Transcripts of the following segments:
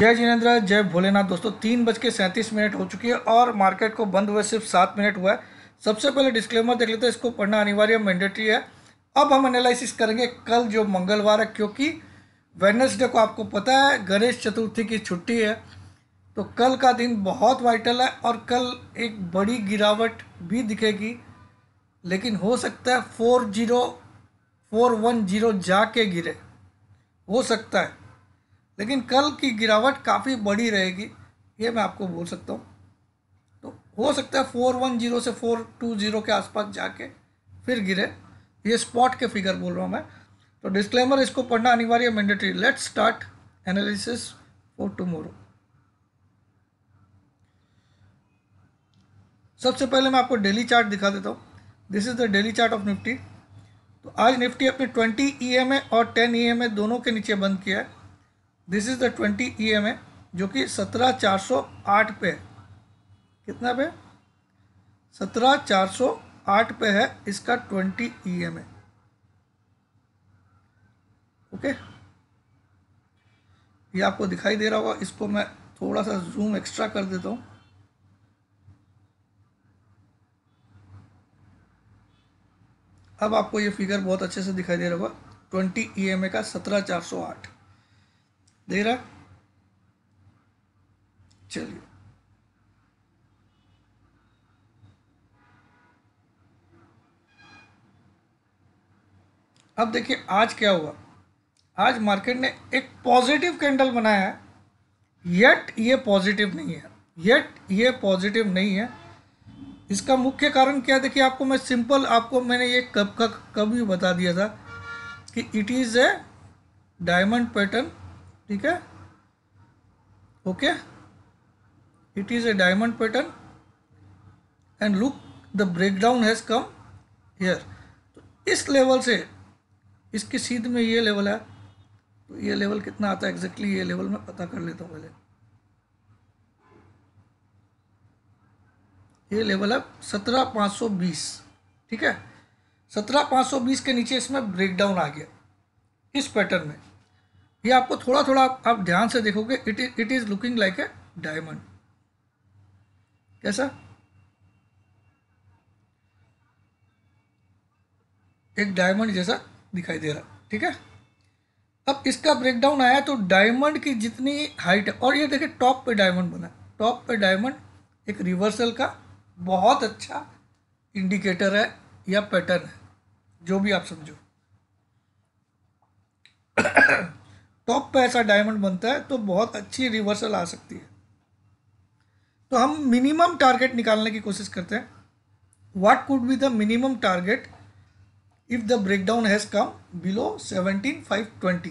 जय जिनेन्द्र जय भोलेनाथ दोस्तों तीन बज के सैंतीस मिनट हो चुकी है और मार्केट को बंद हुए सिर्फ सात मिनट हुआ है सबसे पहले डिस्क्लेमर देख लेते हैं इसको पढ़ना अनिवार्य मैंडेटरी है अब हम एनालिसिस करेंगे कल जो मंगलवार है क्योंकि वेनर्सडे को आपको पता है गणेश चतुर्थी की छुट्टी है तो कल का दिन बहुत वाइटल है और कल एक बड़ी गिरावट भी दिखेगी लेकिन हो सकता है four zero four one zero जाके गिरे हो सकता है लेकिन कल की गिरावट काफ़ी बड़ी रहेगी ये मैं आपको बोल सकता हूँ तो हो सकता है फोर वन जीरो से फोर टू जीरो के आसपास जाके फिर गिरे ये स्पॉट के फिगर बोल रहा हूँ मैं तो डिस्क्लेमर इसको पढ़ना अनिवार्य mandatory let's start analysis for tomorrow सबसे पहले मैं आपको डेली चार्ट दिखा देता हूँ this is the daily chart of Nifty तो आज निफ्टी अपने 20 ई e और 10 ई e दोनों के नीचे बंद किया है this is the twenty E M A जो कि सत्रह चार सौ आठ पे कितना पे सत्रह चार सौ आठ पे है इसका twenty E M A okay ये आपको दिखाई दे रहा होगा इसको मैं थोड़ा सा जूम एक्स्ट्रा कर देता हूँ अब आपको ये फिगर बहुत अच्छे से दिखाई दे रहा होगा ट्वेंटी ई एम ए का सत्रह चार सौ आठ दे रहा चलिए अब देखिए आज क्या हुआ आज मार्केट ने एक पॉजिटिव कैंडल बनाया है येट ये पॉजिटिव नहीं है येट ये पॉजिटिव नहीं है इसका मुख्य कारण क्या देखिए आपको मैं सिंपल आपको मैंने ये कब का कब ही बता दिया था कि it is a diamond pattern ठीक है okay it is a diamond pattern and look the breakdown has come here तो इस लेवल से इसकी सीध में ये लेवल है तो ये लेवल कितना आता है एग्जैक्टली ये लेवल मैं पता कर लेता हूँ पहले ये लेवल है सत्रह पाँच सौ बीस ठीक है सत्रह पाँच सौ बीस के नीचे इसमें ब्रेकडाउन आ गया इस पैटर्न में ये आपको थोड़ा थोड़ा आप ध्यान से देखोगे it is it is looking like a diamond कैसा एक डायमंड जैसा दिखाई दे रहा ठीक है अब इसका ब्रेकडाउन आया तो डायमंड की जितनी हाइट है और ये देखिए टॉप पे डायमंड बना टॉप पे डायमंड एक रिवर्सल का बहुत अच्छा इंडिकेटर है या पैटर्न है जो भी आप समझो टॉप तो पे तो ऐसा डायमंड बनता है तो बहुत अच्छी रिवर्सल आ सकती है तो हम मिनिमम टारगेट निकालने की कोशिश करते हैं could be the be target if the breakdown has come below seventeen five twenty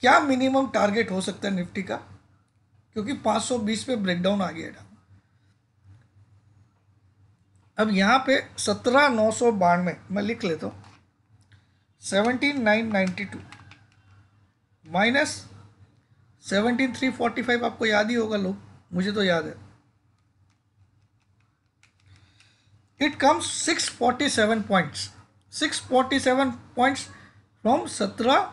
क्या मिनिमम टारगेट हो सकता है निफ्टी का क्योंकि 520 पे ब्रेकडाउन आ गया है अब यहाँ पे सत्रह नौ सौ बानवे मैं लिख लेता हूँ seventeen nine ninety two minus seventeen three forty five आपको याद ही होगा लोग मुझे तो याद है it comes six forty seven points six forty seven points from सत्रह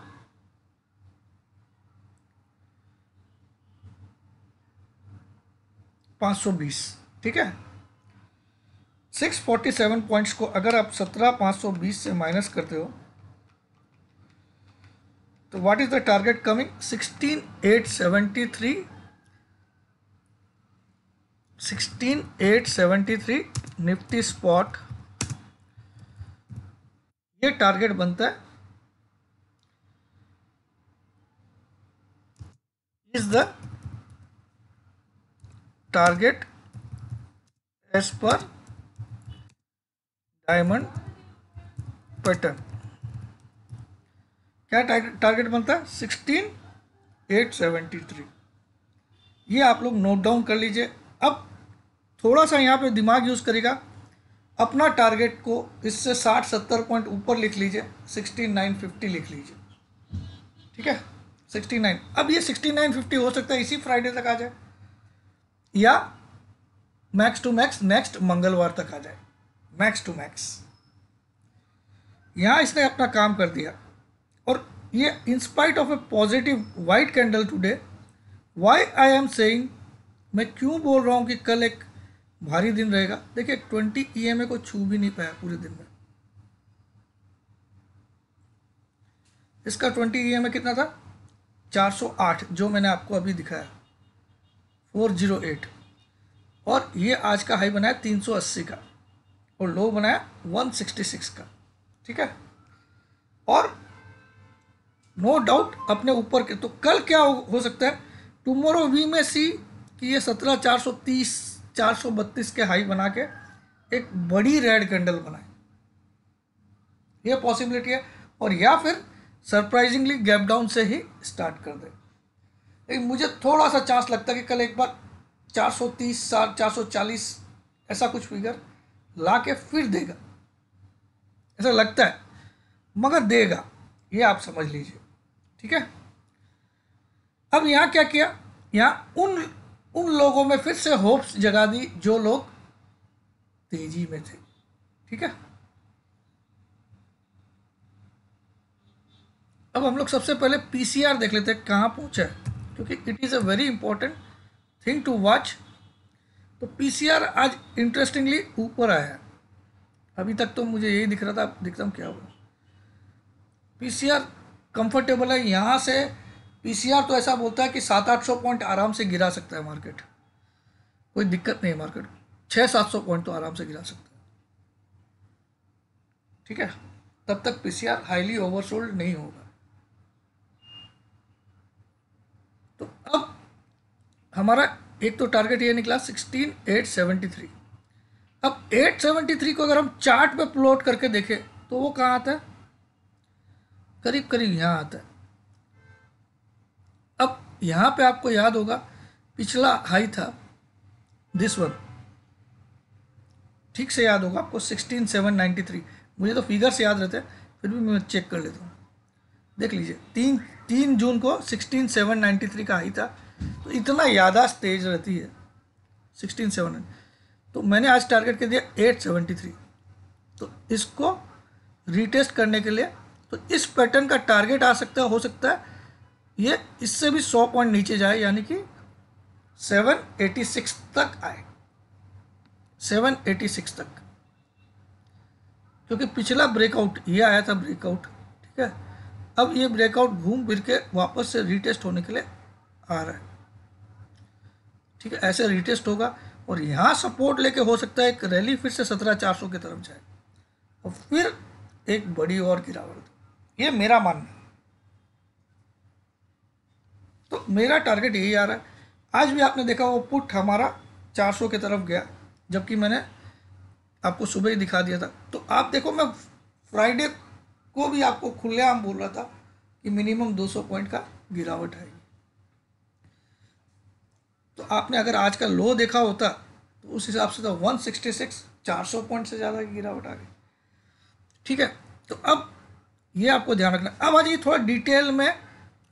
पाँच सौ बीस ठीक है सिक्स फोर्टी सेवन पॉइंट्स को अगर आप सत्रह पाँच सौ बीस से माइनस करते हो तो what is the target coming sixteen eight seventy three sixteen eight seventy three Nifty spot ये टारगेट बनता है is the target as per diamond pattern क्या टारगेट बनता है सिक्सटीन एट सेवेंटी थ्री ये आप लोग नोट डाउन कर लीजिए अब थोड़ा सा यहाँ पे दिमाग यूज़ करेगा अपना टारगेट को इससे साठ सत्तर पॉइंट ऊपर लिख लीजिए सिक्सटीन नाइन फिफ्टी लिख लीजिए ठीक है सिक्सटी नाइन अब ये सिक्सटी नाइन फिफ्टी हो सकता है इसी फ्राइडे तक आ जाए या मैक्स टू मैक्स नेक्स्ट मंगलवार तक आ जाए मैक्स टू मैक्स यहाँ इसने अपना काम कर दिया और ये in spite of a positive white candle today why I am saying मैं क्यों बोल रहा हूँ कि कल एक भारी दिन रहेगा देखिए ट्वेंटी ई को छू भी नहीं पाया पूरे दिन में इसका ट्वेंटी ई कितना था 408 जो मैंने आपको अभी दिखाया 408 और ये आज का हाई बनाया 380 का और लो बनाया 166 का ठीक है और नो डाउट अपने ऊपर के तो कल क्या हो, हो सकता है टुमोरो वी में सी कि ये सत्रह चार सौ तीस चार सौ बत्तीस के हाई बना के एक बड़ी रेड कैंडल बनाए ये पॉसिबिलिटी है और या फिर सरप्राइजिंगली गैप डाउन से ही स्टार्ट कर दे लेकिन मुझे थोड़ा सा चांस लगता है कि कल एक बार चार सौ तीस चार सौ चालीस ऐसा कुछ फिगर ला के फिर देगा ऐसा लगता है मगर देगा ये आप समझ लीजिए ठीक है अब यहां क्या किया यहां उन उन लोगों में फिर से होप्स जगा दी जो लोग तेजी में थे ठीक है अब हम लोग सबसे पहले पीसीआर देख लेते हैं कहां पहुंचा है क्योंकि it is a very important thing to watch तो पीसीआर आज इंटरेस्टिंगली ऊपर आया है अभी तक तो मुझे यही दिख रहा था दिखता हूँ क्या हुआ पीसीआर कंफर्टेबल है यहाँ से पीसीआर तो ऐसा बोलता है कि सात आठ सौ पॉइंट आराम से गिरा सकता है मार्केट कोई दिक्कत नहीं है मार्केट को छः सात सौ पॉइंट तो आराम से गिरा सकता है ठीक है तब तक पीसीआर हाईली ओवरसोल्ड नहीं होगा तो अब हमारा एक तो टारगेट ये निकला सिक्सटीन एट सेवेंटी थ्री अब एट सेवेंटी थ्री को अगर हम चार्ट पे प्लॉट करके देखें तो वो कहाँ आता है करीब करीब यहाँ आता है अब यहाँ पे आपको याद होगा पिछला हाई था दिस वन ठीक से याद होगा आपको सिक्सटीन सेवन नाइन्टी थ्री मुझे तो फिगर्स याद रहते हैं फिर भी मैं चेक कर लेता हूँ देख लीजिए तीन तीन जून को सिक्सटीन सेवन नाइन्टी थ्री का हाई था तो इतना यादाश्त तेज रहती है सिक्सटीन सेवन तो मैंने आज टारगेट कर दिया एट सेवेंटी थ्री तो इसको रिटेस्ट करने के लिए तो इस पैटर्न का टारगेट आ सकता है हो सकता है ये इससे भी सौ पॉइंट नीचे जाए यानी कि सेवन एटी सिक्स तक आए सेवन एटी सिक्स तक क्योंकि पिछला ब्रेकआउट ये आया था ब्रेकआउट ठीक है अब ये ब्रेकआउट घूम फिर के वापस से रीटेस्ट होने के लिए आ रहा है ठीक है ऐसे रीटेस्ट होगा और यहाँ सपोर्ट लेके हो सकता है एक रैली फिर से सत्रह चार सौ की तरफ जाए और फिर एक बड़ी और गिरावट ये मेरा मानना है तो मेरा टारगेट यही आ रहा है आज भी आपने देखा वो पुट हमारा 400 की तरफ गया जबकि मैंने आपको सुबह ही दिखा दिया था तो आप देखो मैं फ्राइडे को भी आपको खुलेआम बोल रहा था कि मिनिमम 200 पॉइंट का गिरावट आएगी तो आपने अगर आज का लो देखा होता तो उस हिसाब से तो 166 400 पॉइंट से ज़्यादा की गिरावट आ गई ठीक है तो अब ये आपको ध्यान रखना अब आ जाइए थोड़ा डिटेल में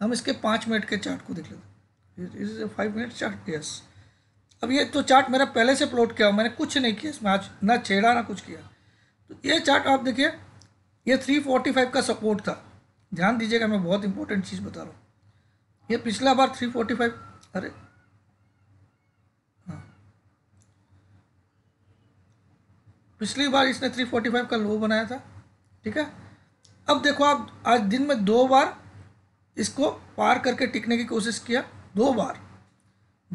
हम इसके पाँच मिनट के चार्ट को देख लेते हैं फाइव मिनट चार्ट यस अब ये तो चार्ट मेरा पहले से प्लॉट किया मैंने कुछ नहीं किया इसमें आज ना छेड़ा ना कुछ किया तो ये चार्ट आप देखिए ये थ्री फोर्टी फाइव का सपोर्ट था ध्यान दीजिएगा मैं बहुत इंपॉर्टेंट चीज़ बता रहा हूँ ये पिछला बार थ्री फोर्टी फाइव अरे हाँ पिछली बार इसने थ्री फोर्टी फाइव का लो बनाया था ठीक है अब देखो आप आज दिन में दो बार इसको पार करके टिकने की कोशिश किया दो बार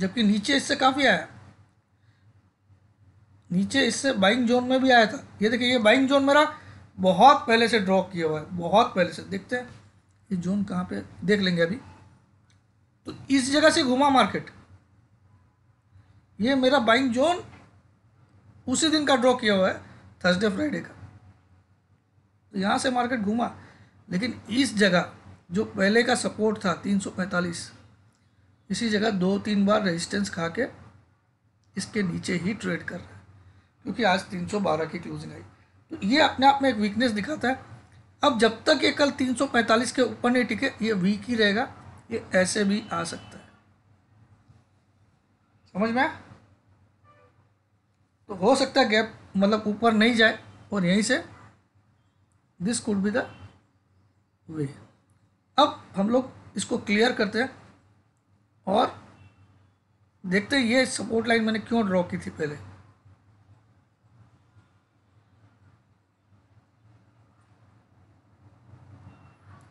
जबकि नीचे इससे काफ़ी आया नीचे इससे बाइंग जोन में भी आया था ये देखिए ये बाइंग जोन मेरा बहुत पहले से ड्रॉ किया हुआ है बहुत पहले से देखते हैं ये जोन कहाँ पे देख लेंगे अभी तो इस जगह से घुमा मार्केट ये मेरा बाइंग जोन उसी दिन का ड्रॉ किया हुआ है थर्सडे फ्राइडे का तो यहाँ से मार्केट घूमा लेकिन इस जगह जो पहले का सपोर्ट था 345 इसी जगह दो तीन बार रेजिस्टेंस खा के इसके नीचे ही ट्रेड कर रहा है क्योंकि आज 312 की क्लोजिंग आई तो ये अपने आप में एक वीकनेस दिखाता है अब जब तक ये कल 345 के ऊपर नहीं टिके ये वीक ही रहेगा ये ऐसे भी आ सकता है समझ में तो हो सकता है गैप मतलब ऊपर नहीं जाए और यहीं से this could be the way अब हम लोग इसको क्लियर करते हैं और देखते हैं ये सपोर्ट लाइन मैंने क्यों ड्रॉ की थी पहले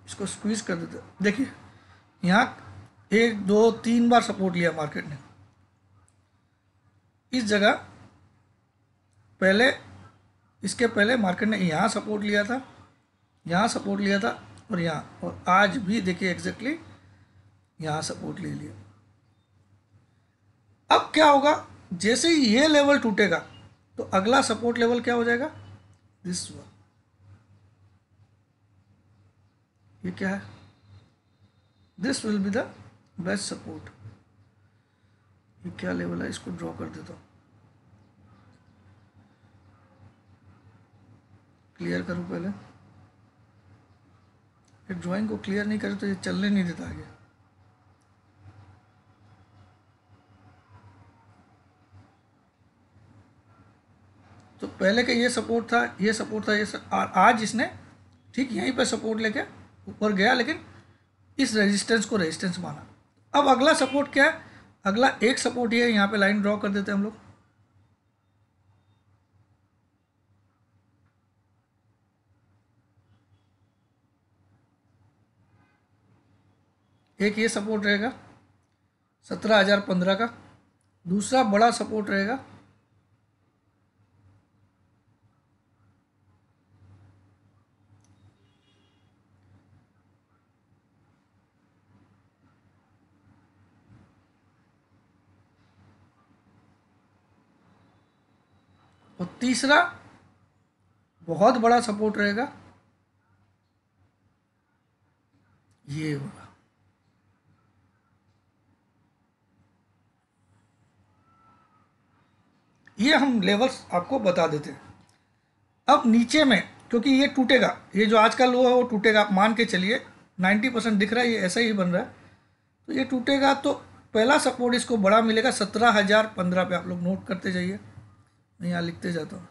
इसको स्क्वीज कर देते देखिए यहाँ एक दो तीन बार सपोर्ट लिया मार्केट ने इस जगह पहले इसके पहले मार्केट ने यहाँ सपोर्ट लिया था यहाँ सपोर्ट लिया था और यहाँ और आज भी देखिए एग्जैक्टली यहाँ सपोर्ट ले लिया अब क्या होगा जैसे ही ये लेवल टूटेगा तो अगला सपोर्ट लेवल क्या हो जाएगा दिस वन ये क्या है this will be the best support ये क्या लेवल है इसको ड्रॉ कर देता हूँ क्लियर करूँ पहले एक ड्राइंग को क्लियर नहीं करे तो ये चलने नहीं देता आगे तो पहले का ये सपोर्ट था ये सपोर्ट था ये स... आज इसने ठीक यहीं पर सपोर्ट लेके ऊपर गया लेकिन इस रेजिस्टेंस को रेजिस्टेंस माना अब अगला सपोर्ट क्या है अगला एक सपोर्ट ये यहाँ पे लाइन ड्रॉ कर देते हैं हम लोग एक ये सपोर्ट रहेगा सत्रह हज़ार पंद्रह का दूसरा बड़ा सपोर्ट रहेगा और तीसरा बहुत बड़ा सपोर्ट रहेगा ये होगा ये हम लेवल्स आपको बता देते हैं अब नीचे में क्योंकि ये टूटेगा ये जो आज का लो है वो टूटेगा आप मान के चलिए 90 परसेंट दिख रहा है ये ऐसा ही बन रहा है तो ये टूटेगा तो पहला सपोर्ट इसको बड़ा मिलेगा सत्रह हज़ार पंद्रह पे आप लोग नोट करते जाइए मैं यहाँ लिखते जाता हूँ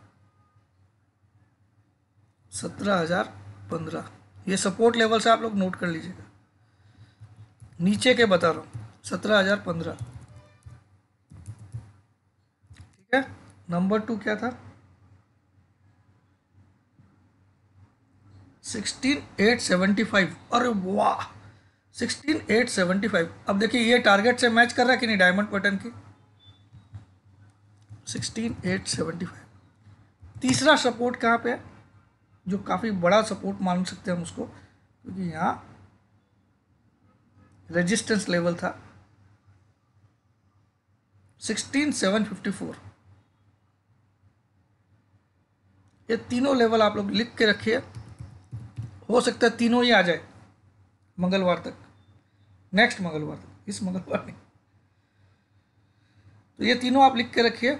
सत्रह हज़ार पंद्रह ये सपोर्ट लेवल से आप लोग नोट कर लीजिएगा नीचे के बता रहा हूँ सत्रह हज़ार पंद्रह है नंबर टू क्या था सिक्सटीन एट सेवेंटी फाइव अरे वाह सिक्सटीन एट सेवेंटी फाइव अब देखिए ये टारगेट से मैच कर रहा है कि नहीं डायमंड पैटर्न की सिक्सटीन एट सेवेंटी फाइव तीसरा सपोर्ट कहाँ पे है जो काफ़ी बड़ा सपोर्ट मान सकते हैं हम उसको क्योंकि यहाँ रेजिस्टेंस लेवल था सिक्सटीन सेवन फिफ्टी फोर ये तीनों लेवल आप लोग लिख के रखिए हो सकता है तीनों ही आ जाए मंगलवार तक नेक्स्ट मंगलवार तक इस मंगलवार में तो ये तीनों आप लिख के रखिए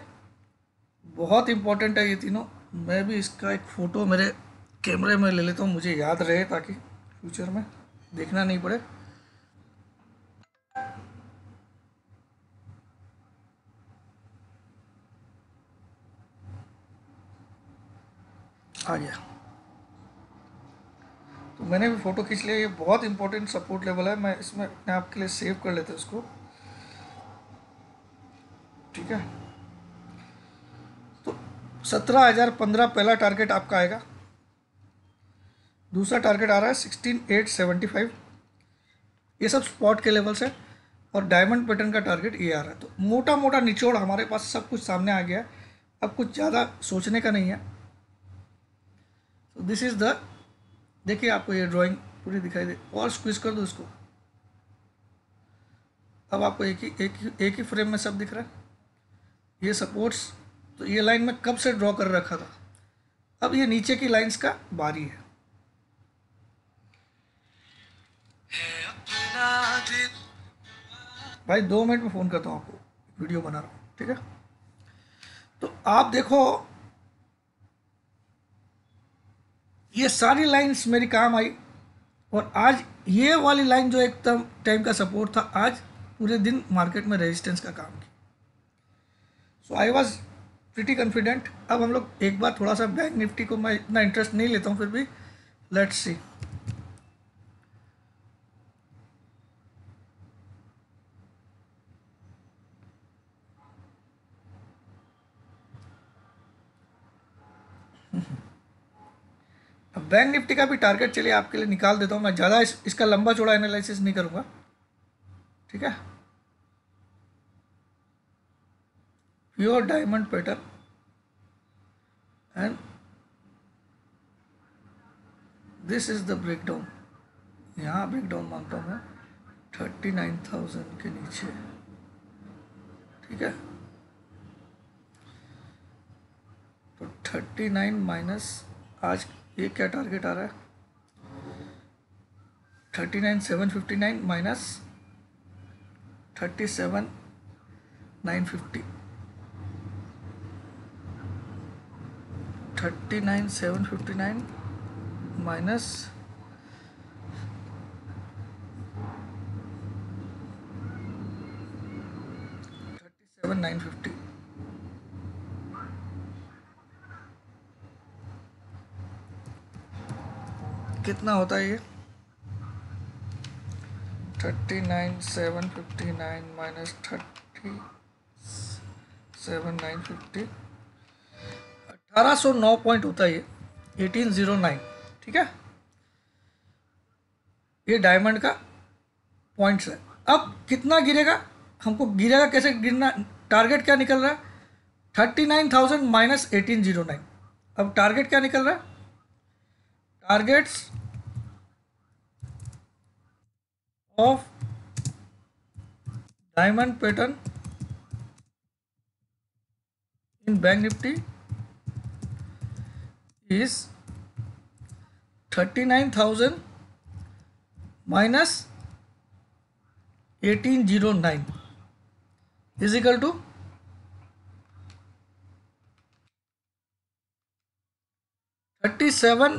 बहुत इम्पोर्टेंट है ये तीनों मैं भी इसका एक फ़ोटो मेरे कैमरे में ले लेता हूँ मुझे याद रहे ताकि फ्यूचर में देखना नहीं पड़े आ गया तो मैंने भी फ़ोटो खींच लिया ये बहुत इंपॉर्टेंट सपोर्ट लेवल है मैं इसमें अपने आप के लिए सेव कर लेते उसको ठीक है तो सत्रह हज़ार पंद्रह पहला टारगेट आपका आएगा दूसरा टारगेट आ रहा है सिक्सटीन एट सेवेंटी फाइव ये सब स्पॉट के लेवल्स है और डायमंड पैटर्न का टारगेट ये आ रहा है तो मोटा मोटा निचोड़ हमारे पास सब कुछ सामने आ गया अब कुछ ज़्यादा सोचने का नहीं है तो दिस इज़ द देखिए आपको ये ड्राइंग पूरी दिखाई दे और स्क्विज कर दो इसको अब आपको एक ही एक ही एक ही फ्रेम में सब दिख रहा है ये सपोर्ट्स तो ये लाइन में कब से ड्रॉ कर रखा था अब ये नीचे की लाइंस का बारी है भाई दो मिनट में फ़ोन करता हूँ आपको वीडियो बना रहा हूँ ठीक है तो आप देखो ये सारी लाइन्स मेरी काम आई और आज ये वाली लाइन जो एक टाइम का सपोर्ट था आज पूरे दिन मार्केट में रेजिस्टेंस का काम किया so I was pretty confident अब हम लोग एक बार थोड़ा सा बैंक निफ्टी को मैं इतना इंटरेस्ट नहीं लेता हूँ फिर भी let's see Mm-hmm. Bank Nifty का भी टारगेट चलिए आपके लिए निकाल देता हूँ मैं ज़्यादा इस, इसका लंबा चौड़ा एनालिसिस नहीं करूँगा ठीक है pure diamond pattern and this is the breakdown down यहाँ ब्रेक डाउन मांगता हूँ मैं थर्टी नाइन थाउजेंड के नीचे ठीक है तो थर्टी नाइन माइनस आज ये क्या टारगेट आ रहा है thirty nine seven fifty nine minus thirty seven nine fifty thirty nine seven fifty nine minus thirty seven nine fifty कितना होता है ये thirty nine seven fifty nine minus thirty seven nine fifty अठारह सौ नौ point होता है ये eighteen zero nine ठीक है ये डायमंड का पॉइंट्स है अब कितना गिरेगा हमको गिरेगा कैसे गिरना टारगेट क्या निकल रहा है thirty nine thousand minus eighteen zero nine अब टारगेट क्या निकल रहा है targets of diamond pattern in bank nifty is 39000 minus 1809 is equal to thirty seven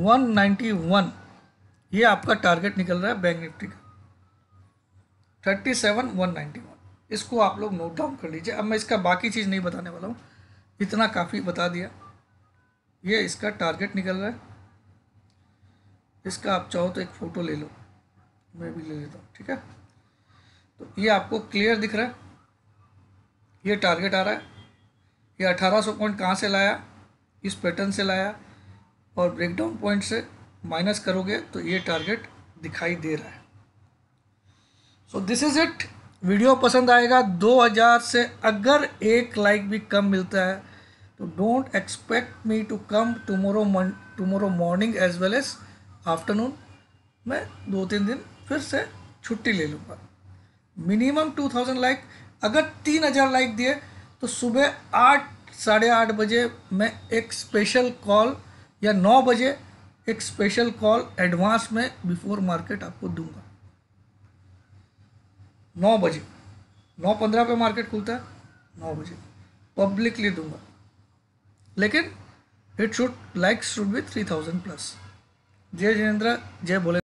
191 ये आपका टारगेट निकल रहा है बैंक निफ्टी का thirty seven one ninety one इसको आप लोग नोट डाउन कर लीजिए अब मैं इसका बाकी चीज़ नहीं बताने वाला हूँ इतना काफ़ी बता दिया ये इसका टारगेट निकल रहा है इसका आप चाहो तो एक फ़ोटो ले लो मैं भी ले लेता हूँ ठीक है तो ये आपको क्लियर दिख रहा है ये टारगेट आ रहा है ये 1800 पॉइंट कहाँ से लाया इस पैटर्न से लाया और ब्रेकडाउन पॉइंट से माइनस करोगे तो ये टारगेट दिखाई दे रहा है so this is it video पसंद आएगा 2000 से अगर एक लाइक भी कम मिलता है तो don't expect me to come tomorrow tomorrow morning as well as afternoon मैं दो तीन दिन फिर से छुट्टी ले लूँगा मिनिमम टू थाउजेंड लाइक अगर तीन हज़ार लाइक दिए तो सुबह आठ साढ़े आठ बजे मैं एक स्पेशल कॉल या नौ बजे एक स्पेशल कॉल एडवांस में बिफोर मार्केट आपको दूंगा नौ बजे नौ पंद्रह पे मार्केट खुलता है नौ बजे पब्लिकली दूंगा लेकिन it should like should be three thousand plus जय जयेंद्र जय बोले